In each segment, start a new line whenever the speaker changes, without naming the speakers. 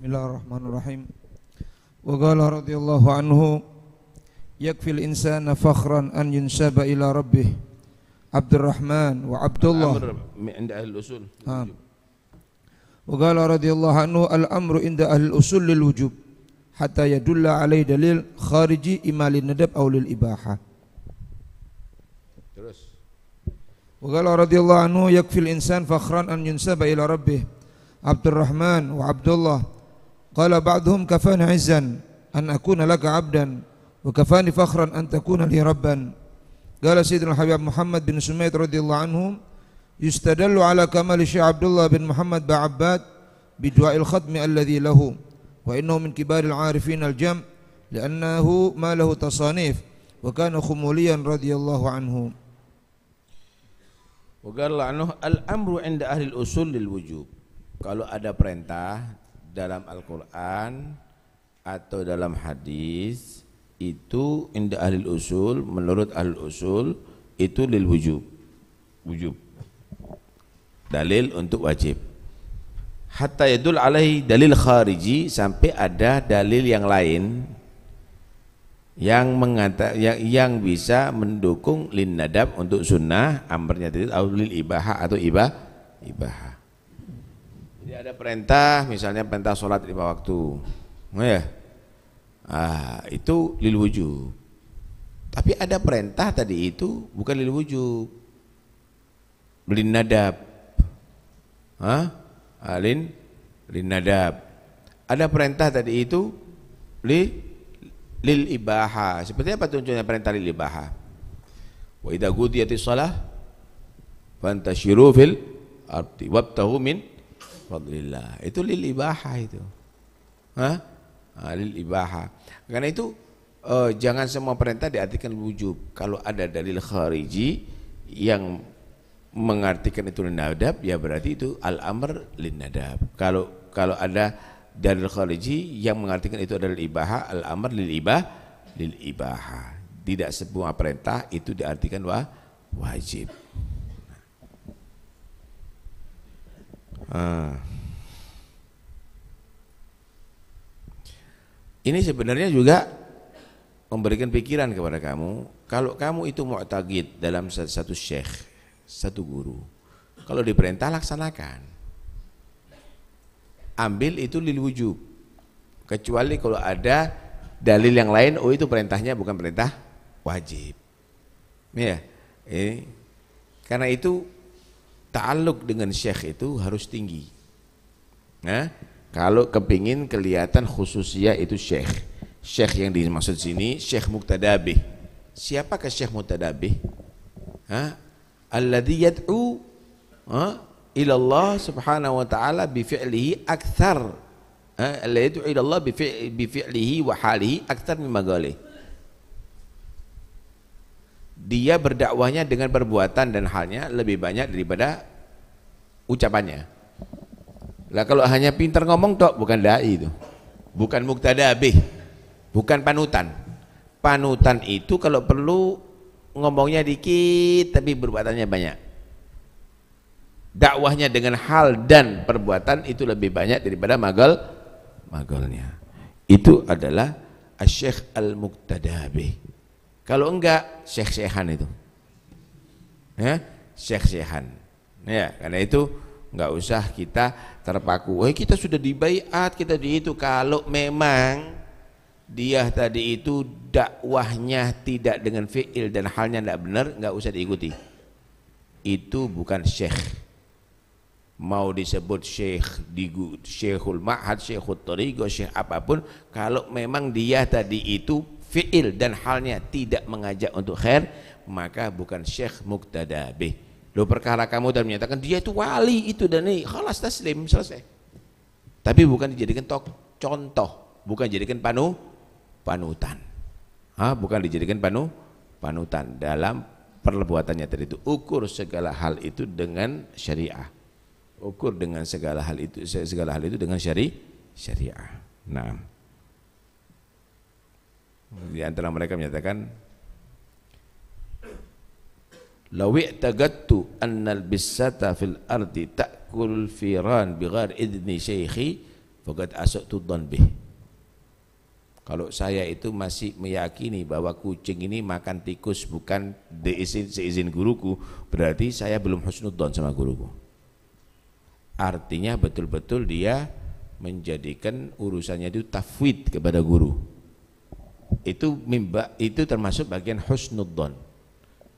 بسم الله الرحمن الرحيم وقال رضي الله عنه يكفي الإنسان فخرا أن ينسب إلى ربه عبد الرحمن وعبد الله عند أهل الأصول وقال رضي الله عنه الأمر عند أهل الأصول للوجوب حتى يدل عليه دليل خارجي إما للندب أو للإباحة terus وقال رضي الله عنه يكفي الإنسان فخرا أن ينسب إلى ربه عبد الرحمن وعبد الله Qala ba'dhum kafani 'izzan an akuna laka 'abdan wa kafani fakhran an takuna li rabban. Qala Sayyidina Habib Muhammad bin Sumaid radhiyallahu anhu yustadallu ala kamal Syekh Abdullah bin Muhammad Ba'abbad bidu'a'il khatmi alladhi lahu wa innahu min kibaril 'arifin al-jam' li'annahu ma lahu tasanif wa kana khumuliyan radhiyallahu anhu.
Wa qala anhu al-amru 'inda ahli al-usul lil wujub. Kalau ada perintah dalam Al-Quran atau dalam hadis itu inda ahli usul menurut ahli usul itu lil wujub wujub dalil untuk wajib hatta yadul alaihi dalil khariji sampai ada dalil yang lain yang mengata yang, yang bisa mendukung lin nadab untuk sunnah amrnya tadi atau lil ibaha atau ibah ibaha jadi ada perintah, misalnya perintah sholat lima waktu, oh ya, ah, itu lil wujub. Tapi ada perintah tadi itu bukan lil wujub, lin nadab, Hah? alin ah, lin nadab. Ada perintah tadi itu li lil ibaha. Seperti apa tuntunannya perintah lil ibaha? Wa idza qudiyatis shalah fantashiru fil ardi wabtahu min fadlillah. Itu lil ibaha itu. Hah? Nah, lil ibaha Karena itu eh, jangan semua perintah diartikan wujub. Kalau ada dalil khariji yang mengartikan itu nadab ya berarti itu al-amr linadab. Kalau kalau ada dalil khariji yang mengartikan itu adalah ibaha al-amr lil ibah lil ibaha. Tidak semua perintah itu diartikan wah, wajib. Ah. Ini sebenarnya juga memberikan pikiran kepada kamu, kalau kamu itu mau mu'tagid dalam satu syekh, satu guru, kalau diperintah laksanakan. Ambil itu lil wujub. Kecuali kalau ada dalil yang lain, oh itu perintahnya bukan perintah wajib. Ya. Ini. Karena itu Ta'aluk dengan syekh itu harus tinggi. Nah, kalau kepingin kelihatan khususnya itu syekh. Syekh yang dimaksud sini syekh muktadabih. Siapakah syekh muktadabih? Hah? Alladhi yad'u ila ilallah subhanahu wa ta'ala bifi'lihi akthar. Alladhi yad'u ilallah bifi'lihi wa halihi akthar mimma dia berdakwahnya dengan perbuatan dan halnya lebih banyak daripada ucapannya lah kalau hanya pintar ngomong tok bukan da'i itu bukan muktada bukan panutan panutan itu kalau perlu ngomongnya dikit tapi perbuatannya banyak dakwahnya dengan hal dan perbuatan itu lebih banyak daripada magal magalnya. itu adalah asyikh syekh al muktadabih. Kalau enggak, syekh-syekhan itu. Ya, syekh-syekhan. Ya, karena itu enggak usah kita terpaku. Eh, kita sudah dibaiat, kita di itu. Kalau memang dia tadi itu dakwahnya tidak dengan fiil dan halnya enggak benar, enggak usah diikuti. Itu bukan syekh. Mau disebut syekh, di syekhul ma'had, syekhul torigo, syekh apapun, kalau memang dia tadi itu fi'il dan halnya tidak mengajak untuk khair maka bukan syekh muktada lo perkara kamu dan menyatakan dia itu wali itu dan ini khalas taslim selesai tapi bukan dijadikan tok, contoh bukan dijadikan panu panutan ah bukan dijadikan panu panutan dalam perbuatannya tadi itu ukur segala hal itu dengan syariah ukur dengan segala hal itu segala hal itu dengan syari syariah nah di antara mereka menyatakan Lawi tagattu annal bisata fil ardi takul firan bighar idni syekhi faqad asatu dhanbih. Kalau saya itu masih meyakini bahwa kucing ini makan tikus bukan diizin seizin guruku, berarti saya belum husnudzon sama guruku. Artinya betul-betul dia menjadikan urusannya itu tafwid kepada guru itu mimba itu termasuk bagian husnudzon.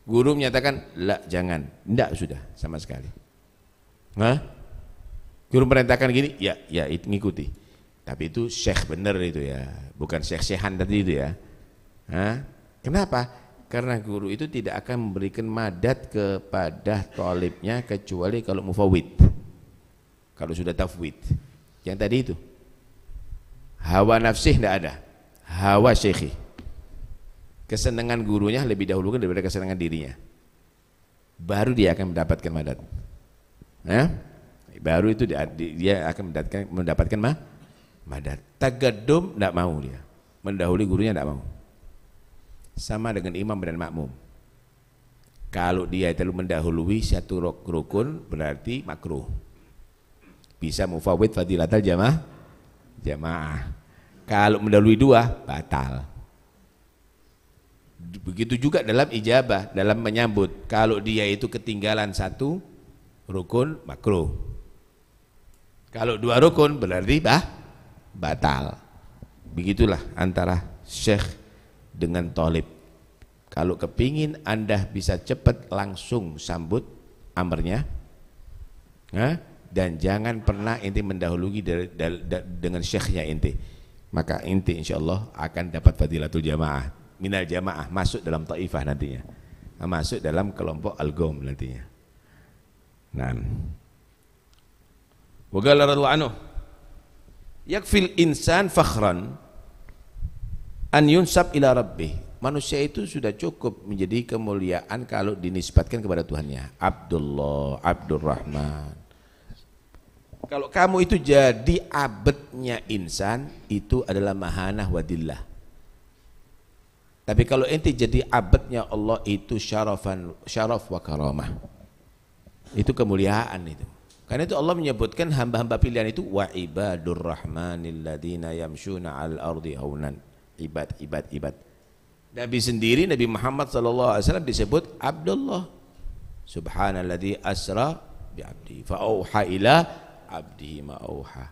Guru menyatakan, "La, jangan." Tidak sudah sama sekali. Hah? Guru perintahkan gini, ya, ya, itu ngikuti. Tapi itu syekh benar itu ya, bukan syekh-syekhan tadi itu ya. Hah? Kenapa? Karena guru itu tidak akan memberikan madat kepada tolipnya kecuali kalau mufawid. Kalau sudah tafwid. Yang tadi itu. Hawa nafsih tidak ada hawa syekhi kesenangan gurunya lebih dahulu kan daripada kesenangan dirinya baru dia akan mendapatkan madat ya baru itu dia, dia akan mendapatkan mendapatkan ma madat tagadum tidak mau dia mendahului gurunya tidak mau sama dengan imam dan makmum kalau dia terlalu mendahului satu rok rukun berarti makruh bisa mufawid fadilatal jamaah jamaah kalau mendahului dua, batal. Begitu juga dalam ijabah, dalam menyambut. Kalau dia itu ketinggalan satu, rukun makro. Kalau dua rukun berarti bah, batal. Begitulah antara syekh dengan tolib. Kalau kepingin anda bisa cepat langsung sambut amarnya, dan jangan pernah inti mendahului dari, dari, dari, dengan syekhnya inti maka inti insya Allah akan dapat fadilatul jamaah minal jamaah masuk dalam taifah nantinya nah, masuk dalam kelompok al gom nantinya nah wakala anhu yakfil insan fakhran an yunsab ila rabbih manusia itu sudah cukup menjadi kemuliaan kalau dinisbatkan kepada Tuhannya Abdullah Abdurrahman kalau kamu itu jadi abednya insan, itu adalah mahanah wadillah. Tapi kalau ente jadi abednya Allah itu syarafan syaraf wa karamah. Itu kemuliaan itu. Karena itu Allah menyebutkan hamba-hamba pilihan itu wa ibadur rahmanil ladina yamshuna al ardi haunan. Ibad ibad ibad. Nabi sendiri Nabi Muhammad sallallahu alaihi wasallam disebut Abdullah. Subhanalladzi asra bi abdi fa ila abdihi ma'auha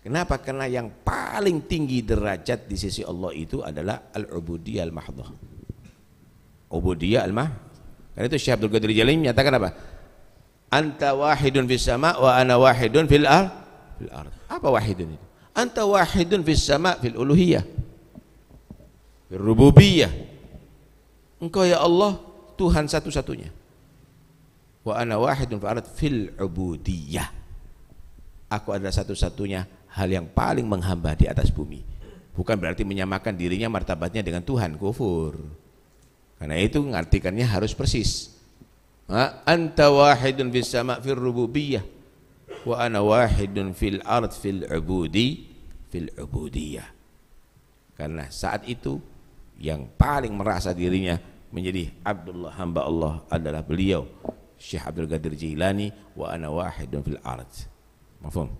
kenapa? karena yang paling tinggi derajat di sisi Allah itu adalah al-ubudiyah al-mahdoh ubudiyah al mahdoh ubudiyah al mah karena itu Syekh Abdul Qadir Jalim menyatakan apa? Anta wahidun fis sama wa ana wahidun fil ar fil ar. Apa wahidun itu? Anta wahidun fis sama fil uluhiyah. Fil rububiyah. Engkau ya Allah Tuhan satu-satunya wa ana wahidun fa'arat fil ubudiyah aku adalah satu-satunya hal yang paling menghamba di atas bumi bukan berarti menyamakan dirinya martabatnya dengan Tuhan kufur karena itu mengartikannya harus persis anta wahidun fis sama fil rububiyah wa ana wahidun fil ard fil ubudi fil ubudiyah karena saat itu yang paling merasa dirinya menjadi Abdullah hamba Allah adalah beliau Syekh Abdul Qadir Jilani wa ana wahidun fil ard. Mafhum?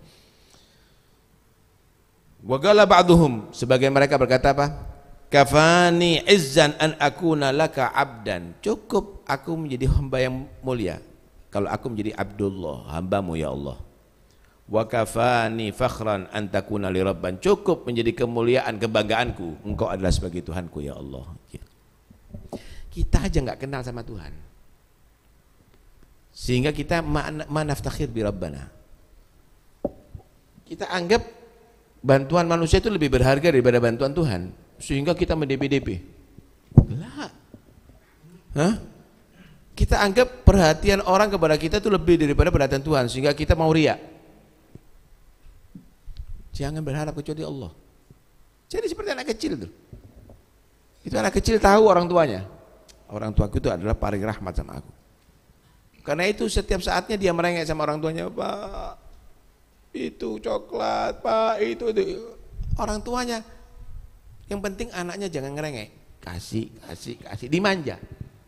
Wa qala ba'dhum sebagian mereka berkata apa? Kafani izzan an akuna laka abdan. Cukup aku menjadi hamba yang mulia. Kalau aku menjadi Abdullah, hambamu ya Allah. Wa kafani fakhran an takuna li rabban. Cukup menjadi kemuliaan, kebanggaanku. Engkau adalah sebagai Tuhanku ya Allah. Kita aja enggak kenal sama Tuhan sehingga kita manaftakhir bi Rabbana. Kita anggap bantuan manusia itu lebih berharga daripada bantuan Tuhan. Sehingga kita mendebi-debi Hah? Kita anggap perhatian orang kepada kita itu lebih daripada perhatian Tuhan. Sehingga kita mau riak. Jangan berharap kecuali Allah. Jadi seperti anak kecil tuh. Itu anak kecil tahu orang tuanya. Orang tuaku itu adalah paling rahmat sama aku. Karena itu setiap saatnya dia merengek sama orang tuanya, Pak, itu coklat, Pak, itu, itu. Orang tuanya, yang penting anaknya jangan ngerengek. Kasih, kasih, kasih, dimanja.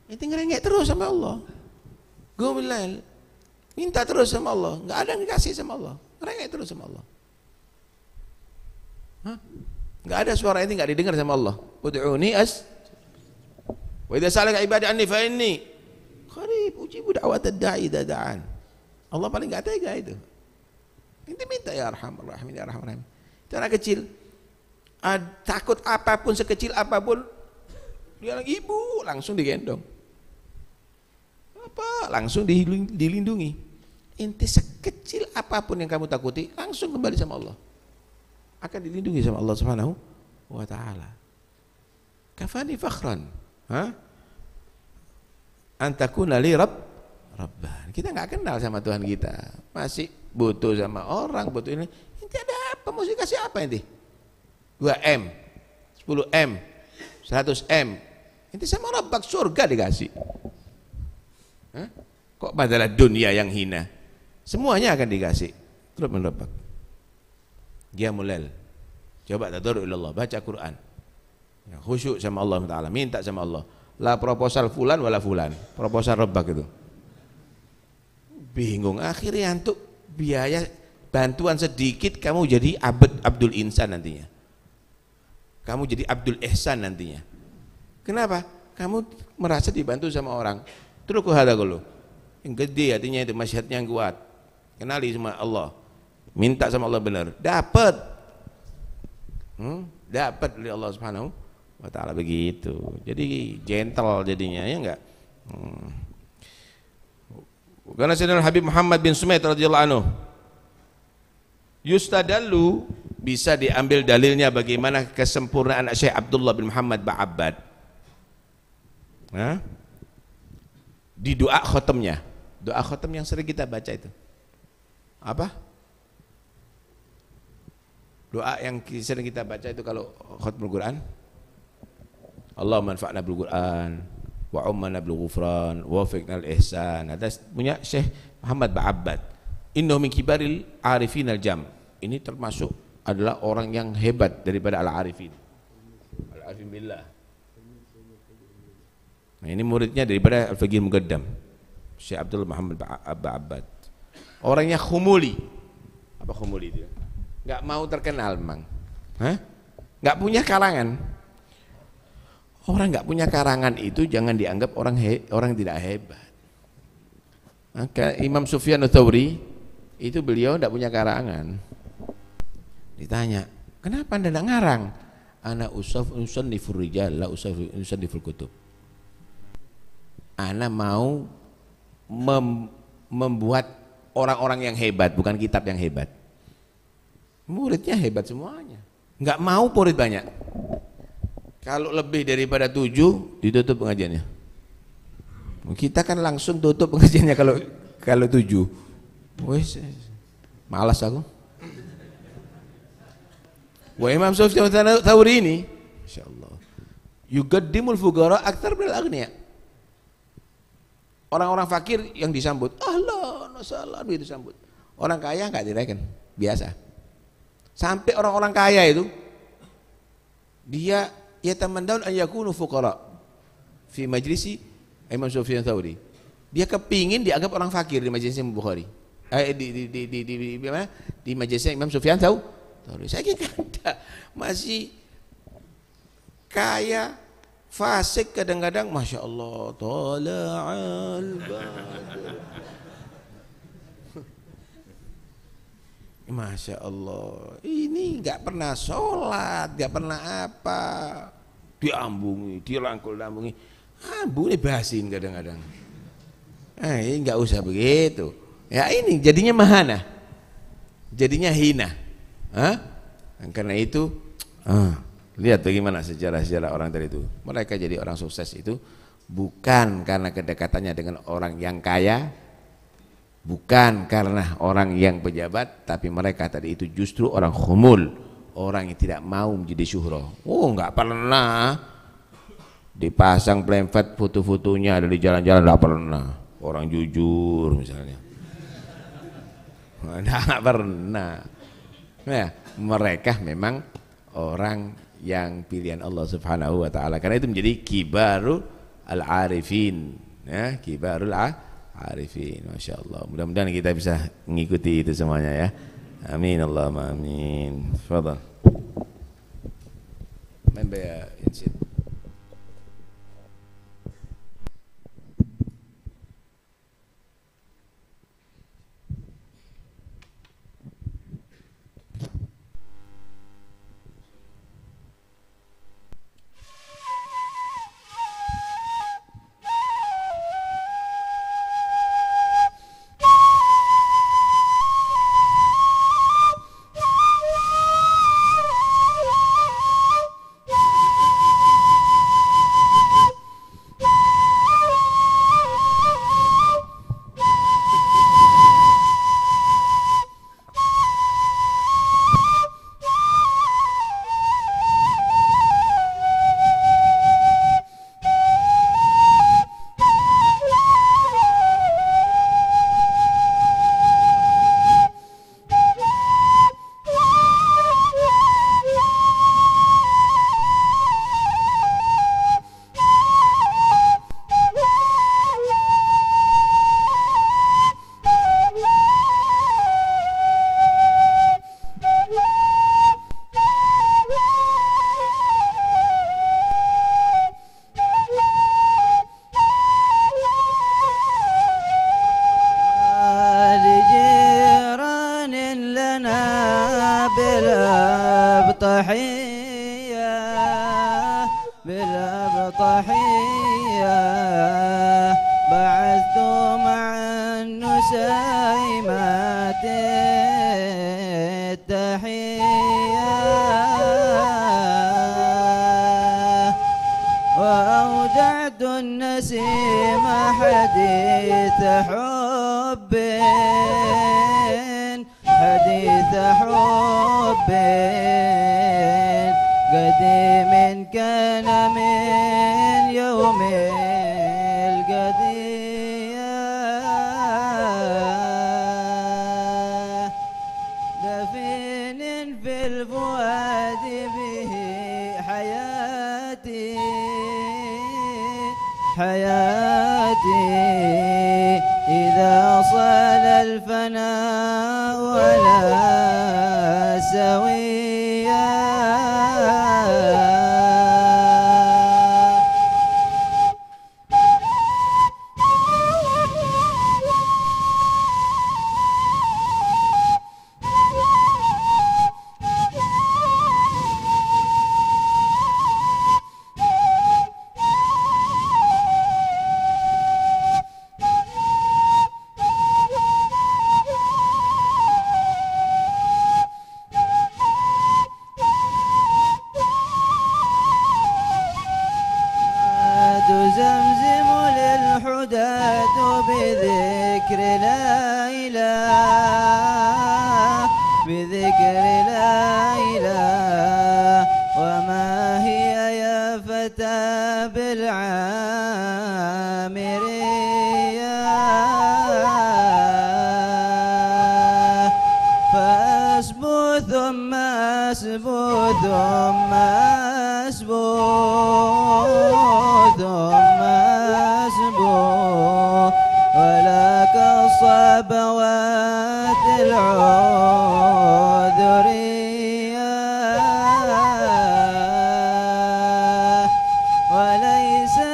Itu ngerengek terus sama Allah. Gue bilang, minta terus sama Allah. Gak ada yang dikasih sama Allah. Ngerengek terus sama Allah. Hah? Nggak ada suara ini nggak didengar sama Allah. Udu'uni as. Wa idha salaka ibadah anni fa'inni.
Qarib, ujibu
da'wat da'i daan Allah paling gak tega itu. Kita minta ya arhamar rahimin ya arhamar rahimin. Itu anak kecil. Ad, takut apapun sekecil apapun dia lagi ibu langsung digendong. Apa? Langsung dilindungi. Inti sekecil apapun yang kamu takuti langsung kembali sama Allah. Akan dilindungi sama Allah Subhanahu wa taala. Kafani fakhran. Hah? antakuna li rabb rabban. Kita nggak kenal sama Tuhan kita. Masih butuh sama orang, butuh ini. Ini ada apa? Mesti kasih apa ini? 2M, 10M, 100M. Ini sama Rabbak surga dikasih. Hah? Kok padahal dunia yang hina? Semuanya akan dikasih. Terus menerobak. Dia mulai. Coba tadurru Allah, baca Quran. Ya, khusyuk sama Allah Taala, minta sama Allah la proposal fulan wala fulan proposal rebak itu bingung akhirnya untuk biaya bantuan sedikit kamu jadi abad Abdul Insan nantinya kamu jadi Abdul Ehsan nantinya kenapa kamu merasa dibantu sama orang terus dulu yang gede artinya itu masyarakat yang kuat kenali sama Allah minta sama Allah benar dapat hmm? dapat dari Allah Subhanahu wa taala begitu. Jadi gentle jadinya ya enggak? Hmm. Karena Sayyidina Habib Muhammad bin Sumait radhiyallahu anhu yustadallu bisa diambil dalilnya bagaimana kesempurnaan Syekh Abdullah bin Muhammad Ba'abad nah, di doa khotemnya doa khotem yang sering kita baca itu apa? doa yang sering kita baca itu kalau khotmul Quran Allah anfa'na bil Quran wa ummana bil ghufran wa fiqna al ihsan. Ada punya Syekh Muhammad Ba'abbad. Innahu min kibaril arifin al jam. Ini termasuk adalah orang yang hebat daripada al arifin. Al arifin billah. Nah, ini muridnya daripada al Fagir Mugaddam. Syekh Abdul Muhammad Ba'abbad. Orangnya khumuli. Apa khumuli dia? Enggak mau terkenal, Mang. Hah? Enggak punya kalangan. Orang nggak punya karangan itu jangan dianggap orang he, orang tidak hebat. Maka nah, Imam Sufyan Thawri itu beliau tidak punya karangan. Ditanya, kenapa anda tidak ngarang? Anak usaf unsan di furijal, la usaf unsan di kutub. Ana mau mem, membuat orang-orang yang hebat, bukan kitab yang hebat. Muridnya hebat semuanya. Nggak mau murid banyak. Kalau lebih daripada tujuh ditutup pengajiannya. Kita kan langsung tutup pengajiannya kalau kalau tujuh. Wes, malas aku. Wah, Imam Sufyan Tsauri ini, insyaallah. Yugaddimul fuqara aktar bil ya. Orang-orang fakir yang disambut, Allah, nasallah begitu sambut. Orang kaya nggak direken, biasa. Sampai orang-orang kaya itu dia yatamannawun an yakunu fuqara fi majlisi Imam Sufyan Tsauri. Dia kepingin dianggap orang fakir di majelis Imam Bukhari. Eh, di di di di di, di, di, di majelis Imam Sufyan tahu? Saya kira ada masih kaya fasik kadang-kadang masya Allah tola'al Masya Allah, ini nggak pernah sholat, nggak pernah apa, diambungi, dirangkul Ambu ini basin kadang-kadang. Eh, ini enggak usah begitu. Ya ini jadinya mahana. Jadinya hina. Hah? Dan nah, karena itu ah, lihat bagaimana sejarah-sejarah orang tadi itu. Mereka jadi orang sukses itu bukan karena kedekatannya dengan orang yang kaya, bukan karena orang yang pejabat, tapi mereka tadi itu justru orang khumul orang yang tidak mau menjadi syuhroh oh nggak pernah dipasang plemfet foto-fotonya ada di jalan-jalan nggak pernah orang jujur misalnya nggak pernah nah, mereka memang orang yang pilihan Allah Subhanahu wa taala karena itu menjadi kibarul al-arifin ya kibarul al arifin Masya Allah mudah-mudahan kita bisa mengikuti itu semuanya ya امين اللهم امين تفضل من بيا ينسيت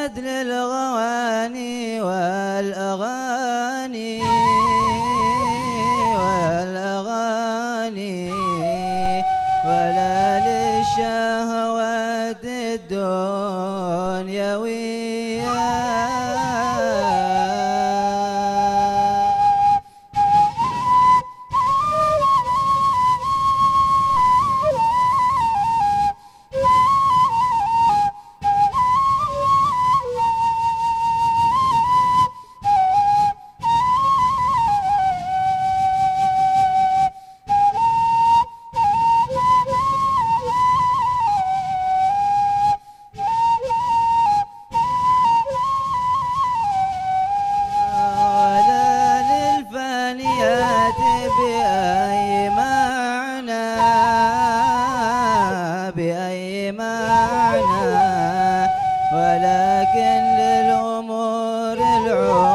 الأسد للغاية إيمانا ولكن للأمور العلوم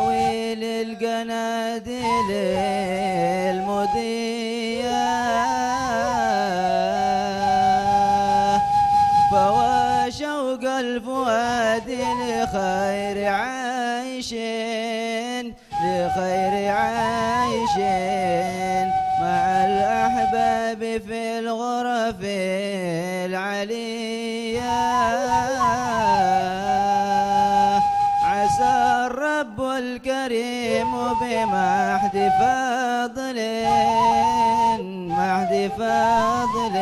ويل القناديل المضيا فواشوا قلب وادي لخير عايشين لخير عايشين مع الأحباب في الغرف العليم بمحد فاضل محد فاضل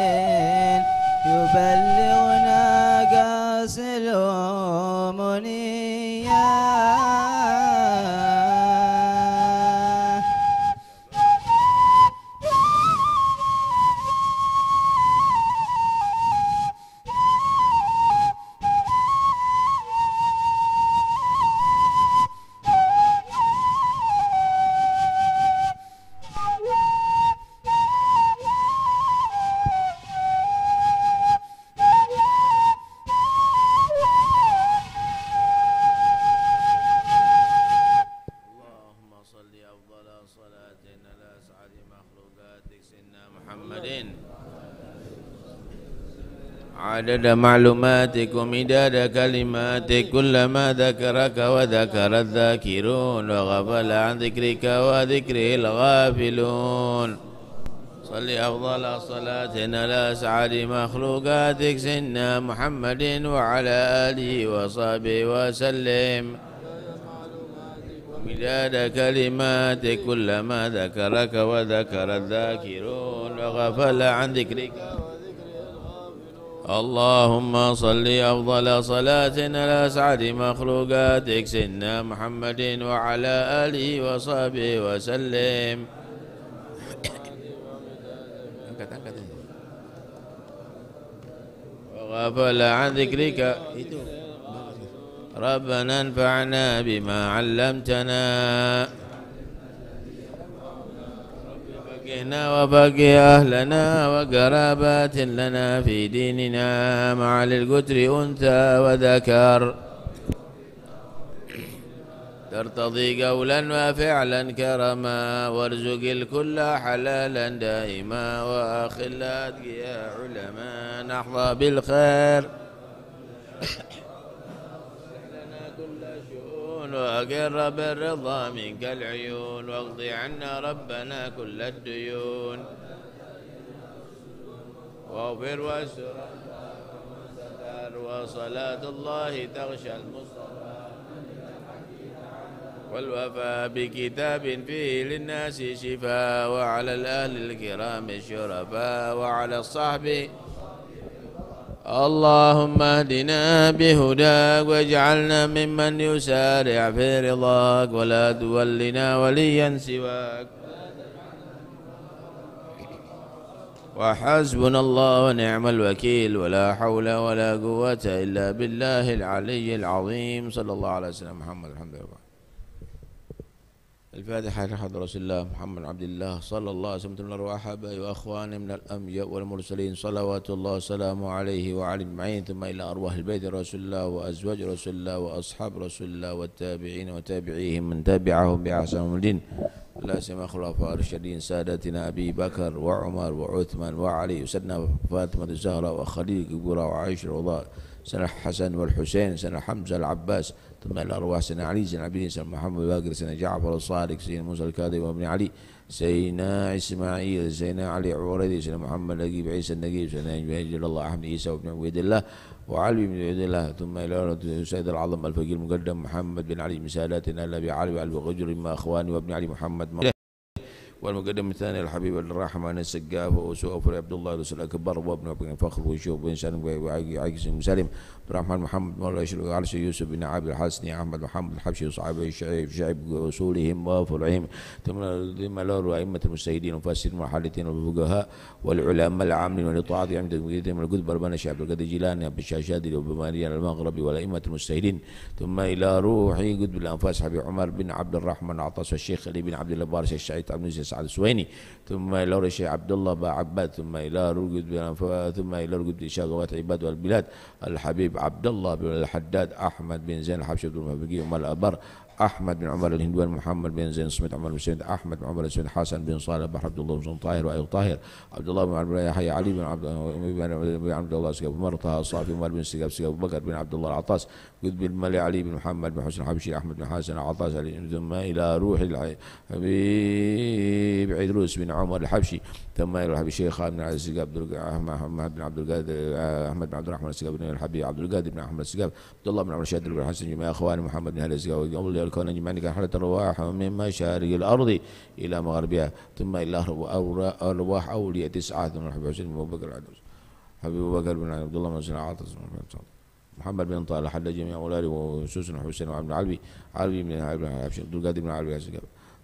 يبلغ
عدد معلوماتك ومداد كلماتك كلما ذكرك وذكر الذاكرون وغفل عن ذكرك وذكره الغافلون صل أفضل صلاة على أسعد مخلوقاتك سيدنا محمد وعلى آله وصحبه وسلم مداد كلماتك كلما ذكرك وذكر الذاكرون وغفل عن ذكرك اللهم صل أفضل صلاة على أسعد مخلوقاتك سيدنا محمد وعلى آله وصحبه وسلم وغفل عن ذكرك ربنا انفعنا بما علمتنا وفقهنا وفقه أهلنا وقرابات لنا في ديننا مع للقدر أنثى وذكر ترتضي قولا وفعلا كرما وارزق الكل حلالا دائما واخلات يا علما نحظى بالخير وأقر بالرضا منك العيون واقض عنا ربنا كل الديون واغفر واستر وصلاة الله تغشى المصطفى والوفاء بكتاب فيه للناس شفاء وعلى الأهل الكرام الشرفاء وعلى الصحب اللهم اهدنا بهداك واجعلنا ممن يسارع في رضاك ولا تولنا وليا سواك وحسبنا الله ونعم الوكيل ولا حول ولا قوة إلا بالله العلي العظيم صلى الله عليه وسلم محمد الحمد لله الفاتحة لحضرة رسول الله محمد عبد الله صلى الله عليه وسلم وأحبائه وأخوانه من الأنبياء والمرسلين صلوات الله وسلامه عليه وعلى أجمعين ثم إلى أرواح البيت رسول الله وأزواج رسول الله وأصحاب رسول الله والتابعين وتابعيهم من تبعهم بإحسان الدين لا خلفاء رشدين سادتنا أبي بكر وعمر وعثمان وعلي وسيدنا فاطمة الزهراء وخليل قبورة وعائشة رضا سنة حسن والحسين سنة حمزة العباس ثم الأرواح سنة علي سنة عبدين سنة محمد باقر سنة جعفر الصادق سيدنا موسى الكاذب وابن علي سيدنا إسماعيل سيدنا علي عوردي سيدنا محمد نجيب عيسى النجيب سيدنا جل الله أحمد عيسى وابن عبيد الله وعلي بن عبد الله ثم إلى سيد العظم الفقير المقدم محمد بن علي من ساداتنا علي وعلي غجر ما أخواني وابن علي محمد والمقدم الثاني الحبيب الرحمن السقاف وسوف عبد الله رسول اكبر وابن ابي فخر ويشوف بن سالم وعقس بن سالم عبد الرحمن محمد مولى عرس يوسف بن عبد الحسني احمد محمد الحبشي وصحابه الشعيب شعب اصولهم وفرعهم ثم لور ائمه المستهدين والفاسدين والحالتين والفقهاء والعلماء العاملين والإطاعة عند المجتهدين من القدب ربنا الشيخ عبد القادر جيلاني ابو الشاشادي المغربي والائمه المستهدين ثم الى روحي قدب الانفاس حبيب عمر بن عبد الرحمن عطاس والشيخ علي بن عبد الله بارش الشعيب عبد سعد السويني ثم إلى رشي عبد الله با عباد ثم إلى رقد ثم إلى رقد إشاد عباد والبلاد الحبيب عبد الله بن الحداد أحمد بن زين الحبشي بن المفقي أم الأبر أحمد بن عمر الهندوان محمد بن زين سميت عمر بن سميت أحمد بن عمر سيد سميت حسن بن صالح بن عبد الله بن طاهر وأيو طاهر عبد الله بن عمر يحيى علي بن عبد الله بن عبد الله سكاب عمر طه صافي عمر بن سكاب سكاب بكر بن عبد الله العطاس قد بن ملي علي بن محمد بن حسن حبشي أحمد بن حسن العطاس ثم إلى روح الحبيب عدروس بن عمر الحبشي ثم إلى الحبيب خالد بن عزيز سكاب أحمد بن عبد القادر أحمد بن عبد الرحمن السكاب بن الحبيب عبد القادر بن أحمد السكاب عبد الله بن عمر الشيخ بن حسن جميع أخوان محمد بن هلال السكاب الكون أجمعين حالة الرواح من مشارق الأرض إلى مغربها ثم إلى أرواح أولياء تسعة من حبيب حسين أبو بكر العدوس حبيب أبو بكر بن عبد الله بن حسين عاطس محمد بن طالح حل جميع أولاده وسوس حسين وعبد العلبي علبي بن عبد عبد القادر بن علبي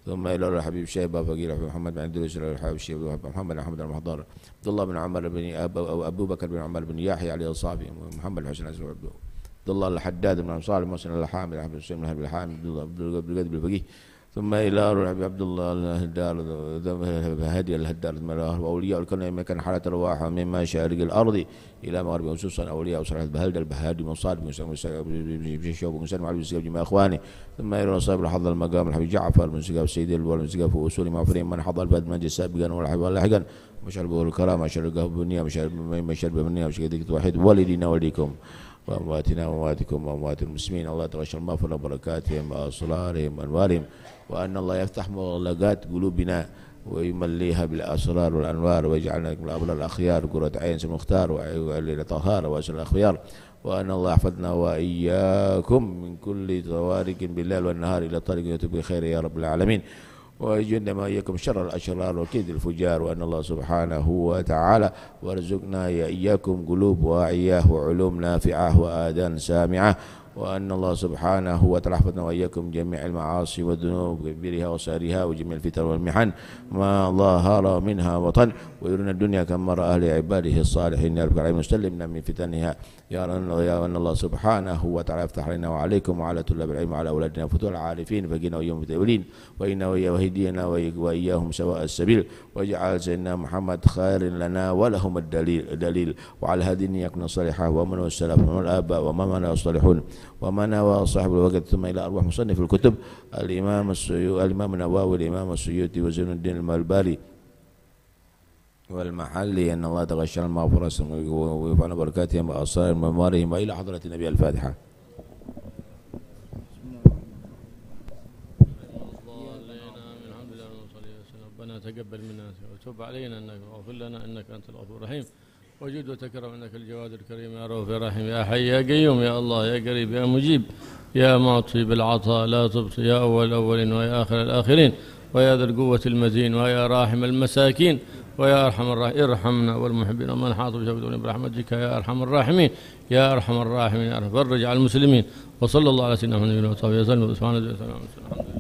ثم الى الحبيب شيبه فقيل محمد بن عبد الله بن الحبيب شيبه محمد بن احمد المحضر عبد الله بن عمر بن أبو, بكر بن عمر بن يحيى عليه الصحابي محمد الحسن عبد الله عبد الله الحداد بن صالح المحسن الحامد عبد الحسين بن الحامد عبد الله عبد القادر البقيه ثم الى عبد الله الهدار هدي الهدار واولياء الكون ما كان حاله ارواحها مما شارق الارض الى مغرب خصوصا اولياء وصلاح البهلد البهادي بن صالح بن شوب بن سلم بن جميع اخواني ثم الى صاحب الحظ المقام الحبيب جعفر بن سقاف سيد الوالد بن سقاف واصول ما من حظ البلد من سابقا ولاحقا مشارب الكرامه مشارب البنيه مشارب مشارب بنيه مشارب وحيد والدينا وليكم وأمواتنا وأمواتكم وأموات المسلمين الله تعالى يشرم فضل بركاتهم وأسرارهم وأنوارهم وأن الله يفتح مغلقات قلوبنا ويمليها بالأسرار والأنوار ويجعلنا من الأبرار الأخيار قرة عين سم المختار وعلينا طهارة وأسر الأخيار وأن الله يحفظنا وإياكم من كل طوارق بالليل والنهار إلى طريق يتوب خير يا رب العالمين وأجلنا ما إياكم شر الأشرار وكيد الفجار وأن الله سبحانه وتعالى وارزقنا يا إياكم قلوب واعية وعلوم نافعة وآذان سامعة وأن الله سبحانه وتعالى حفظنا وإياكم جميع المعاصي والذنوب كبيرها وصغيرها وجميع الفتن والمحن ما ظهر منها وطن ويرون الدنيا كما رأى أهل عباده الصالحين يا رب العالمين وسلمنا من فتنها يا أن الله سبحانه وتعالى يفتح علينا وعليكم وعلى طلاب العلم وعلى أولادنا فتوح العارفين فقينا وإياهم متأولين وإنا وهدينا وإياهم سواء السبيل واجعل سيدنا محمد خير لنا ولهم الدليل, دليل وعلى هذه النية صالحة ومن والسلف ومن الآباء ومن الصالحون ومن هو صاحب الوقت ثم إلى أرواح مصنف الكتب الإمام السيو الإمام النووي الإمام السيوطي وزين الدين الملبالي والمحلي أن الله تغشى المغفرة ويفعل بركاتهم وأصال منوارهم وإلى حضرة النبي الفاتحة تقبل منا وتب علينا انك واغفر لنا انك انت الغفور الرحيم وجود وتكرم انك الجواد الكريم يا رؤوف يا رحيم يا حي يا قيوم يا الله يا قريب يا مجيب يا معطي بالعطاء لا تبصي يا اول الاولين ويا اخر الاخرين ويا ذا القوة المزين ويا راحم المساكين ويا ارحم الراحمين ارحمنا والمحبين ومن حاط بشوكتهم برحمتك يا ارحم الراحمين يا ارحم الراحمين يا فرج على المسلمين وصلى الله على سيدنا محمد وعلى اله وصحبه وسلم سبحانه وتعالى